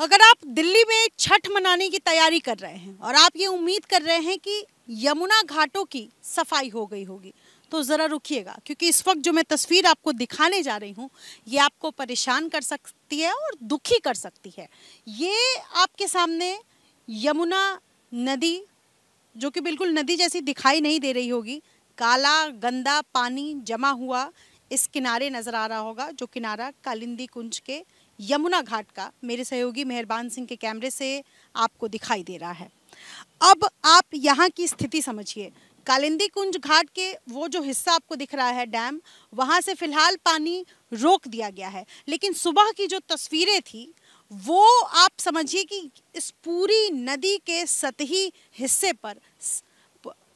अगर आप दिल्ली में छठ मनाने की तैयारी कर रहे हैं और आप ये उम्मीद कर रहे हैं कि यमुना घाटों की सफाई हो गई होगी तो ज़रा रुकिएगा क्योंकि इस वक्त जो मैं तस्वीर आपको दिखाने जा रही हूँ ये आपको परेशान कर सकती है और दुखी कर सकती है ये आपके सामने यमुना नदी जो कि बिल्कुल नदी जैसी दिखाई नहीं दे रही होगी काला गंदा पानी जमा हुआ इस किनारे नज़र आ रहा होगा जो किनारा कालिंदी कुंज के यमुना घाट का मेरे सहयोगी मेहरबान सिंह के कैमरे से आपको दिखाई दे रहा है अब आप यहाँ की स्थिति समझिए कालिंदी कुंज घाट के वो जो हिस्सा आपको दिख रहा है डैम वहाँ से फिलहाल पानी रोक दिया गया है लेकिन सुबह की जो तस्वीरें थी वो आप समझिए कि इस पूरी नदी के सतही हिस्से पर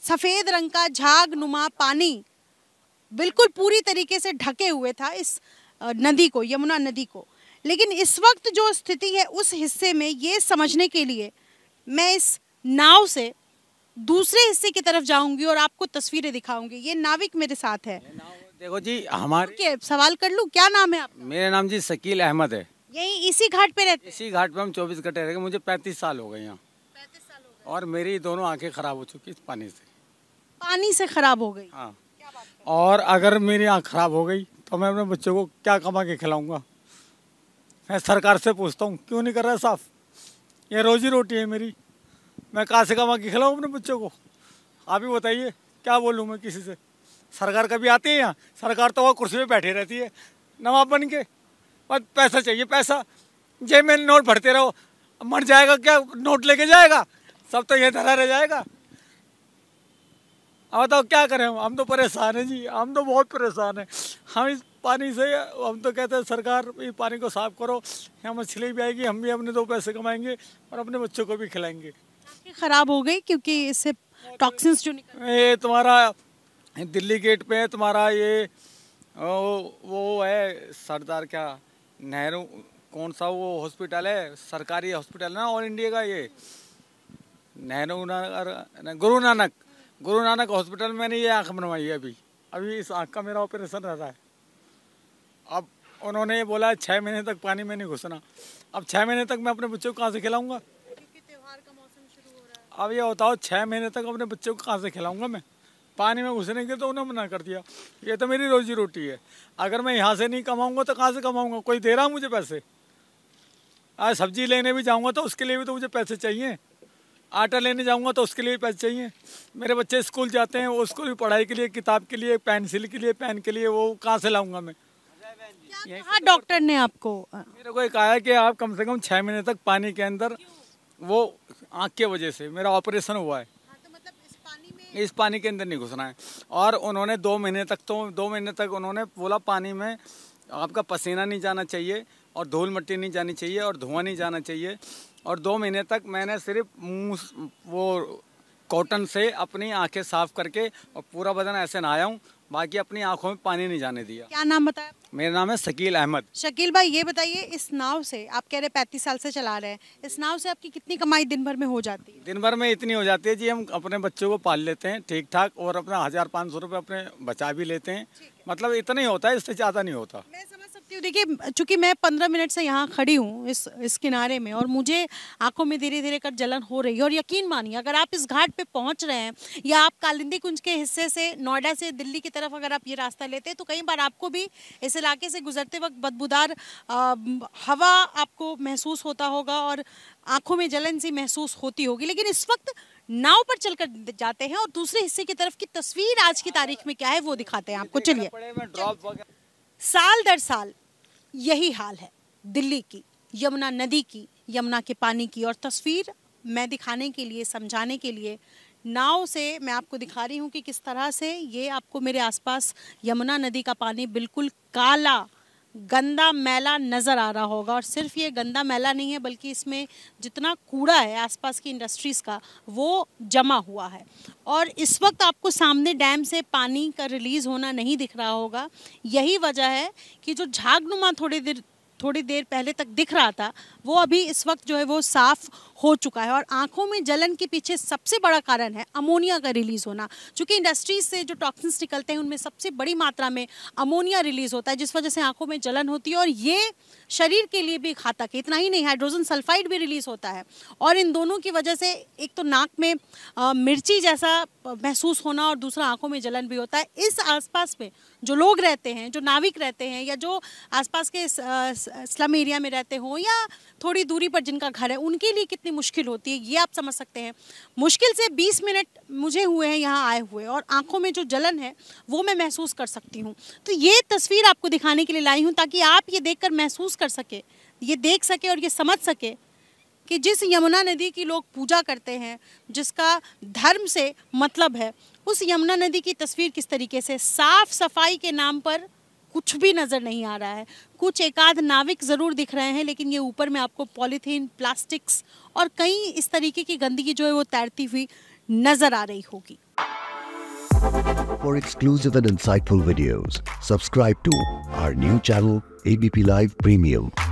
सफ़ेद रंग का झाग नुमा पानी बिल्कुल पूरी तरीके से ढके हुए था इस नदी को यमुना नदी को लेकिन इस वक्त जो स्थिति है उस हिस्से में ये समझने के लिए मैं इस नाव से दूसरे हिस्से की तरफ जाऊंगी और आपको तस्वीरें दिखाऊंगी ये नाविक मेरे साथ है देखो जी हमारे सवाल कर लूँ क्या नाम है आपका? मेरा नाम जी शकील अहमद है यही इसी घाट पे रहते इसी घाट पे हम चौबीस घंटे रह मुझे पैंतीस साल हो गए यहाँ और मेरी दोनों आंखें खराब हो चुकी पानी से पानी से खराब हो गई हाँ और अगर मेरी आँख खराब हो गई तो मैं अपने बच्चों को क्या कमा के खिलाऊंगा मैं सरकार से पूछता हूँ क्यों नहीं कर रहा साफ ये रोजी रोटी है मेरी मैं कहाँ से कमा के खिलाऊँ अपने बच्चों को आप ही बताइए क्या बोलूँ मैं किसी से सरकार कभी आती है यहाँ सरकार तो वह कुर्सी पर बैठी रहती है नवाब बन के बस पैसा चाहिए पैसा जे मैं नोट भरते रहो मर जाएगा क्या नोट लेके जाएगा सब तो ये धरा रह जाएगा अब बताओ तो क्या करें हम हम तो परेशान हैं जी हम तो बहुत परेशान हैं हम इस पानी से हम तो कहते हैं सरकार इस पानी को साफ करो यहाँ मछली भी आएगी हम भी अपने दो पैसे कमाएंगे और अपने बच्चों को भी खिलाएंगे खराब हो गई क्योंकि इससे टॉक्सिन्स जो ये तुम्हारा दिल्ली गेट पे तुम्हारा ये वो है सरदार क्या नेहरू कौन सा वो हॉस्पिटल है सरकारी हॉस्पिटल ना ऑल इंडिया का ये नेहरू नगर गुरु नानक गुरु नानक हॉस्पिटल में नहीं ये आँख बनवाई है अभी अभी इस आँख का मेरा ऑपरेशन रहता है अब उन्होंने ये बोला छः महीने तक पानी में नहीं घुसना अब छः महीने तक मैं अपने बच्चों को कहाँ से खिलाऊँगा अब ये बताओ छः महीने तक अपने बच्चों को कहाँ से खिलाऊँगा मैं पानी में घुसने के तो उन्हें मना कर दिया ये तो मेरी रोजी रोटी है अगर मैं यहाँ से नहीं कमाऊँगा तो कहाँ से कमाऊँगा कोई दे रहा मुझे पैसे आज सब्जी लेने भी जाऊँगा तो उसके लिए भी तो मुझे पैसे चाहिए आटा लेने जाऊँगा तो उसके लिए पैसे चाहिए मेरे बच्चे स्कूल जाते हैं वो स्कूल भी पढ़ाई के लिए किताब के लिए पेंसिल के लिए पेन के लिए वो कहाँ से लाऊंगा मैं हाँ डॉक्टर ने आपको मेरे को कहा है कि आप कम से कम छः महीने तक पानी के अंदर वो आँख के वजह से मेरा ऑपरेशन हुआ है हाँ, तो मतलब इस पानी के अंदर नहीं घुसना है और उन्होंने दो महीने तक तो दो महीने तक उन्होंने बोला पानी में आपका पसीना नहीं जाना चाहिए और धूल मट्टी नहीं जानी चाहिए और धुआं नहीं जाना चाहिए और दो महीने तक मैंने सिर्फ मुँह वो कॉटन से अपनी आंखें साफ करके और पूरा बदन ऐसे नहाया हूँ बाकी अपनी आंखों में पानी नहीं जाने दिया क्या नाम बताया मेरा नाम है शकील अहमद शकील भाई ये बताइए इस नाव से आप कह रहे पैंतीस साल से चला रहे हैं इस नाव से आपकी कितनी कमाई दिन भर में हो जाती है दिन भर में इतनी हो जाती है जी हम अपने बच्चों को पाल लेते हैं ठीक ठाक और अपना हजार पाँच सौ अपने बचा भी लेते हैं मतलब इतना ही होता है इससे ज़्यादा नहीं होता देखिए चूंकि मैं पंद्रह मिनट से यहाँ खड़ी हूँ इस इस किनारे में और मुझे आंखों में धीरे धीरे कर जलन हो रही है और यकीन मानिए अगर आप इस घाट पे पहुँच रहे हैं या आप कालिंदी कुंज के हिस्से से नोएडा से दिल्ली की तरफ अगर आप ये रास्ता लेते हैं तो कई बार आपको भी इस इलाके से गुजरते वक्त बदबूदार हवा आपको महसूस होता होगा और आंखों में जलन सी महसूस होती होगी लेकिन इस वक्त नाव पर चलकर जाते हैं और दूसरे हिस्से की तरफ की तस्वीर आज की तारीख में क्या है वो दिखाते हैं आपको चलिए साल दर साल यही हाल है दिल्ली की यमुना नदी की यमुना के पानी की और तस्वीर मैं दिखाने के लिए समझाने के लिए नाव से मैं आपको दिखा रही हूँ कि किस तरह से ये आपको मेरे आसपास यमुना नदी का पानी बिल्कुल काला गंदा मैला नज़र आ रहा होगा और सिर्फ ये गंदा मैला नहीं है बल्कि इसमें जितना कूड़ा है आसपास की इंडस्ट्रीज़ का वो जमा हुआ है और इस वक्त आपको सामने डैम से पानी का रिलीज़ होना नहीं दिख रहा होगा यही वजह है कि जो झागनुमा थोड़ी देर थोड़ी देर पहले तक दिख रहा था वो अभी इस वक्त जो है वो साफ़ हो चुका है और आंखों में जलन के पीछे सबसे बड़ा कारण है अमोनिया का रिलीज़ होना चूँकि इंडस्ट्रीज से जो टॉक्सिन्स निकलते हैं उनमें सबसे बड़ी मात्रा में अमोनिया रिलीज़ होता है जिस वजह से आंखों में जलन होती है और ये शरीर के लिए भी घातक है इतना ही नहीं हाइड्रोजन सल्फाइड भी रिलीज़ होता है और इन दोनों की वजह से एक तो नाक में आ, मिर्ची जैसा महसूस होना और दूसरा आंखों में जलन भी होता है इस आसपास में जो लोग रहते हैं जो नाविक रहते हैं या जो आसपास के स्लम एरिया में रहते हों या थोड़ी दूरी पर जिनका घर है उनके लिए कितनी कितनी मुश्किल होती है ये आप समझ सकते हैं मुश्किल से 20 मिनट मुझे हुए हैं यहाँ आए हुए और आंखों में जो जलन है वो मैं महसूस कर सकती हूँ तो ये तस्वीर आपको दिखाने के लिए लाई हूँ ताकि आप ये देख महसूस कर सके ये देख सके और ये समझ सके कि जिस यमुना नदी की लोग पूजा करते हैं जिसका धर्म से मतलब है उस यमुना नदी की तस्वीर किस तरीके से साफ सफाई के नाम पर कुछ भी नज़र नहीं आ रहा है कुछ एकाध नाविक ज़रूर दिख रहे हैं लेकिन ये ऊपर में आपको पॉलीथीन प्लास्टिक्स और कई इस तरीके की गंदगी जो है वो तैरती हुई नज़र आ रही होगी For exclusive and insightful videos, subscribe to our new channel ABP Live Premium.